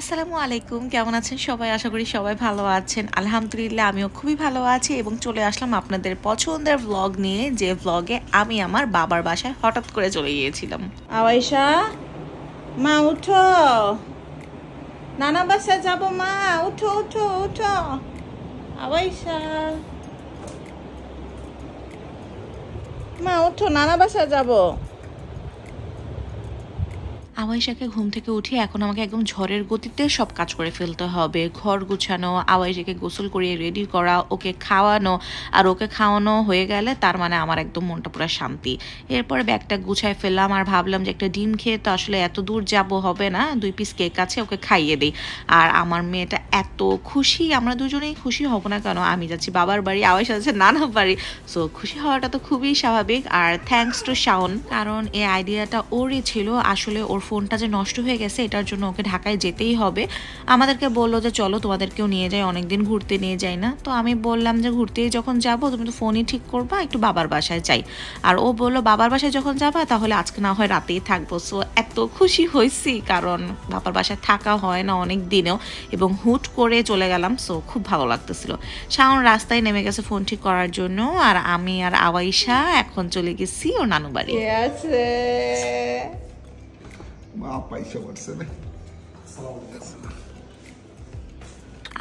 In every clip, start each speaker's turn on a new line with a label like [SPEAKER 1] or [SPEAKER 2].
[SPEAKER 1] আসসালামু আলাইকুম কেমন আছেন সবাই আশা করি সবাই ভালো আছেন আলহামদুলিল্লাহ আমিও খুবই ভালো আছি এবং চলে আসলাম আপনাদের পছন্দের ভ্লগ নিয়ে যে ভ্লগে আমি আমার বাবার বাসায় হঠাৎ করে চলে গিয়েছিলাম আওয়াইশা মা উঠো নানা বাসায় যাব মা উঠো উঠো উঠো আওয়াইশা মা উঠো নানা বাসায় যাবো আওয়াইশাকে ঘুম থেকে উঠে এখন আমাকে একদম ঝড়ের গতিতে সব কাজ করে ফেলতে হবে ঘর গুছানো আওয়াইশাকে গোসল করিয়ে রেডি করা ওকে খাওয়ানো আর ওকে খাওয়ানো হয়ে গেলে তার মানে আমার একদম মনটা পুরো শান্তি এরপরে ব্যাগটা গুছায় ফেললাম আর ভাবলাম যে একটা ডিম খেয়ে তো আসলে এত দূর যাব হবে না দুই পিস কেক আছে ওকে খাইয়ে দিই আর আমার মেয়েটা এত খুশি আমরা দুজনেই খুশি হব না কেন আমি যাচ্ছি বাবার বাড়ি আওয়াইশা যাচ্ছে নানা বাড়ি সো খুশি হওয়াটা তো খুবই স্বাভাবিক আর থ্যাংকস টু শাওন কারণ এই আইডিয়াটা ওরই ছিল আসলে ওর ফোনটা যে নষ্ট হয়ে গেছে এটার জন্য ওকে ঢাকায় যেতেই হবে আমাদেরকে বললো যে চলো তোমাদেরকেও নিয়ে যাই অনেকদিন ঘুরতে নিয়ে যাই না তো আমি বললাম যে ঘুরতে যখন যাব তুমি তো ফোনই ঠিক করবা একটু বাবার বাসায় যাই আর ও বললো বাবার বাসায় যখন যাবা তাহলে আজকে না হয় রাতেই থাকবো সো এত খুশি হয়েছি কারণ বাবার বাসায় থাকা হয় না অনেক দিনেও এবং হুট করে চলে গেলাম সো খুব ভালো লাগতেছিল শাওন রাস্তায় নেমে গেছে ফোন ঠিক করার জন্য আর আমি আর আওয়াইশা এখন চলে গেছি ও নানু বাড়ি আছে মা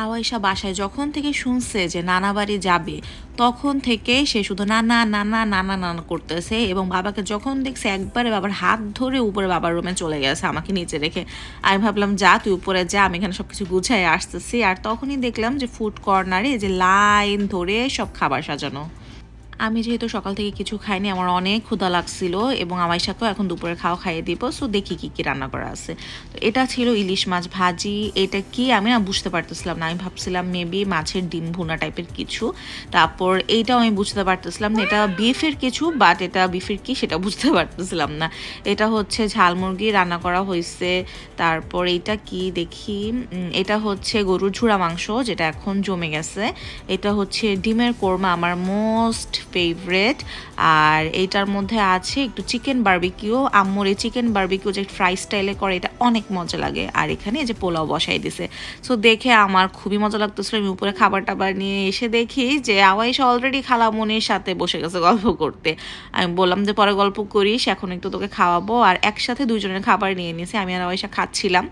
[SPEAKER 1] আওয়াইশা বাসায় যখন থেকে শুনছে যে নানা বাড়ি যাবে তখন থেকে সে শুধু নানা নানা নানা নানা করতেছে এবং বাবাকে যখন দেখছে একবারে বাবার হাত ধরে উপরে বাবার রুমে চলে গেছে আমাকে নিচে রেখে আমি ভাবলাম যা তুই উপরে যা আমি এখানে সব কিছু গুছাই আসতেছি আর তখনই দেখলাম যে ফুড কর্নারে যে লাইন ধরে সব খাবার সাজানো আমি যেহেতু সকাল থেকে কিছু খাইনি আমার অনেক ক্ষুধা লাগছিল এবং সাথেও এখন দুপুরে খাওয়া খাইয়ে দিব সো দেখি কি কি রান্না করা আছে তো এটা ছিল ইলিশ মাছ ভাজি এটা কি আমি না বুঝতে পারতেছিলাম না আমি ভাবছিলাম মেবি মাছের ডিম ভুনা টাইপের কিছু তারপর এইটাও আমি বুঝতে পারতেছিলাম না এটা বিফের কিছু বাট এটা বিফের কি সেটা বুঝতে পারতেছিলাম না এটা হচ্ছে ঝাল মুরগি রান্না করা হয়েছে তারপর এইটা কি দেখি এটা হচ্ছে গরুর ঝুড়া মাংস যেটা এখন জমে গেছে এটা হচ্ছে ডিমের কোরমা আমার মোস্ট ফেভারেট আর এইটার মধ্যে আছে একটু চিকেন বার্বিকিউ আম্মুর এই চিকেন বার্বিকিউ যে ফ্রাই স্টাইলে করে এটা অনেক মজা লাগে আর এখানে যে পোলাও বসাই দিছে সো দেখে আমার খুবই মজা লাগতেছিল আমি উপরে খাবার টাবার নিয়ে এসে দেখি যে আওয়াইশ অলরেডি খালামনির সাথে বসে গেছে গল্প করতে আমি বললাম যে পরে গল্প করিস এখন একটু তোকে খাওয়াবো আর একসাথে দুজনের খাবার নিয়ে নিয়েছি আমি আর আওয়াইশা খাচ্ছিলাম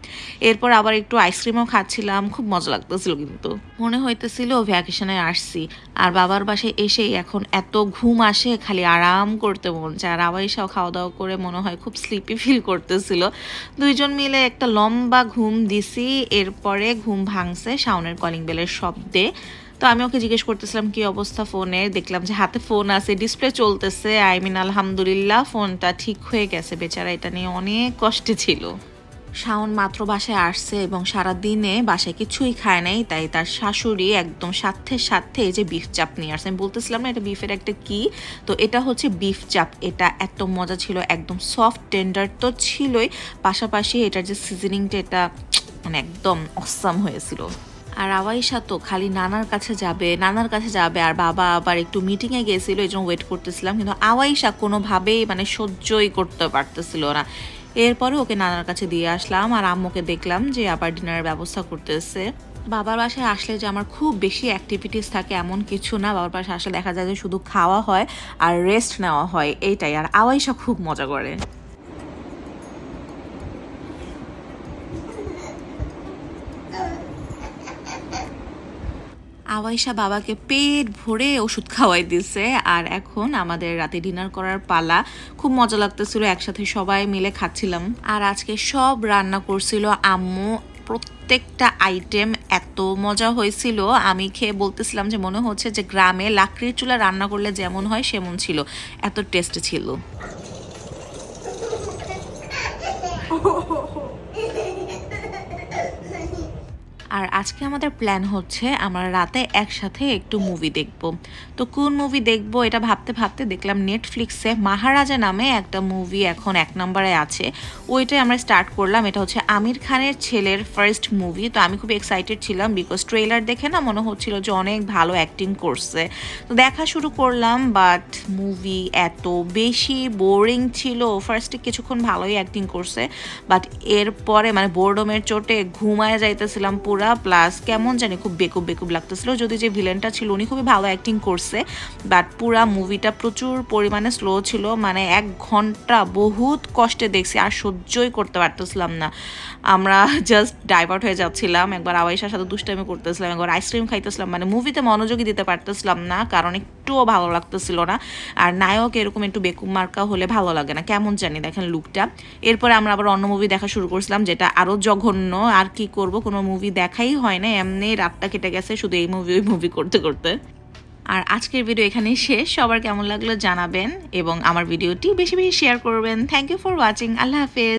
[SPEAKER 1] এরপর আবার একটু আইসক্রিমও খাচ্ছিলাম খুব মজা লাগতেছিল কিন্তু মনে হইতেছিল ভ্যাকেশনে আসছি আর বাবার বাসায় এসেই এখন এত ঘুম আসে খালি আরাম করতে মন চায় আর আবাইশাও খাওয়া দাওয়া করে মনে হয় খুব স্লিপি ফিল করতেছিল দুইজন মিলে একটা লম্বা ঘুম দিছি এরপরে ঘুম ভাঙছে শাওনের কলিং বেলের শব্দে তো আমি ওকে জিজ্ঞেস করতেছিলাম কি অবস্থা ফোনে দেখলাম যে হাতে ফোন আছে ডিসপ্লে চলতেছে আই মিন আলহামদুলিল্লাহ ফোনটা ঠিক হয়ে গেছে বেচারা এটা নিয়ে অনেক কষ্টে ছিল শাওন মাত্র বাসায় আসছে এবং সারা দিনে বাসায় কিছুই খায় নাই তাই তার শাশুড়ি একদম সাথে সাথে এই যে বিফ চাপ নিয়ে আসছে আমি বলতেছিলাম না এটা বিফের একটা কি তো এটা হচ্ছে বিফ চাপ এটা এত মজা ছিল একদম সফট টেন্ডার তো ছিলই পাশাপাশি এটার যে সিজনিংটা এটা মানে একদম অসাম হয়েছিল আর আওয়াইশা তো খালি নানার কাছে যাবে নানার কাছে যাবে আর বাবা আবার একটু মিটিংয়ে গেছিলো এই জন্য ওয়েট করতেছিলাম কিন্তু আওয়াইশা কোনোভাবেই মানে সহ্যই করতে পারতেছিল না এরপরে ওকে নানার কাছে দিয়ে আসলাম আর আম্মুকে দেখলাম যে আবার ডিনারের ব্যবস্থা করতেছে বাবার বাসায় আসলে যে আমার খুব বেশি অ্যাক্টিভিটিস থাকে এমন কিছু না বাবার বাসায় আসলে দেখা যায় যে শুধু খাওয়া হয় আর রেস্ট নেওয়া হয় এইটাই আর আওয়াইশা খুব মজা করে আওয়াইশা বাবাকে পেট ভরে ওষুধ খাওয়াই দিছে আর এখন আমাদের রাতে ডিনার করার পালা খুব মজা লাগতেছিল একসাথে সবাই মিলে খাচ্ছিলাম আর আজকে সব রান্না করছিল আম্মু প্রত্যেকটা আইটেম এত মজা হয়েছিল আমি খেয়ে বলতেছিলাম যে মনে হচ্ছে যে গ্রামে লাকড়ির চুলা রান্না করলে যেমন হয় সেমন ছিল এত টেস্ট ছিল আর আজকে আমাদের প্ল্যান হচ্ছে আমরা রাতে একসাথে একটু মুভি দেখব তো কোন মুভি দেখব এটা ভাবতে ভাবতে দেখলাম নেটফ্লিক্সে মহারাজা নামে একটা মুভি এখন এক নম্বরে আছে ওইটাই আমরা স্টার্ট করলাম এটা হচ্ছে আমির খানের ছেলের ফার্স্ট মুভি তো আমি খুব এক্সাইটেড ছিলাম বিকজ ট্রেলার দেখে না মনে হচ্ছিল যে অনেক ভালো অ্যাক্টিং করছে তো দেখা শুরু করলাম বাট মুভি এত বেশি বোরিং ছিল ফার্স্টে কিছুক্ষণ ভালোই অ্যাক্টিং করছে বাট এরপরে মানে বোর্ডমের চোটে ঘুমায় যাইতেছিলাম পুরো আলাদা প্লাস কেমন জানি খুব বেকুব বেকুব লাগতেছিল যদি যে ভিলেনটা ছিল উনি খুবই ভালো অ্যাক্টিং করছে বাট পুরা মুভিটা প্রচুর পরিমাণে স্লো ছিল মানে এক ঘন্টা বহুত কষ্টে দেখছি আর সহ্যই করতে পারতেছিলাম না আমরা জাস্ট ডাইভার্ট হয়ে যাচ্ছিলাম একবার আওয়াইশার সাথে দুষ্টামি করতেছিলাম একবার আইসক্রিম খাইতেছিলাম মানে মুভিতে মনোযোগী দিতে পারতেছিলাম না কারণ একটুও ভালো লাগতেছিল না আর নায়ক এরকম একটু বেকুম মার্কা হলে ভালো লাগে না কেমন জানি দেখেন লুকটা এরপরে আমরা আবার অন্য মুভি দেখা শুরু করছিলাম যেটা আরও জঘন্য আর কি করব কোনো মুভি দেখাই হয় না এমনি রাতটা কেটে গেছে শুধু এই মুভি ওই মুভি করতে করতে আর আজকের ভিডিও এখানেই শেষ সবার কেমন লাগলো জানাবেন এবং আমার ভিডিওটি বেশি বেশি শেয়ার করবেন থ্যাংক ইউ ফর ওয়াচিং আল্লাহ হাফেজ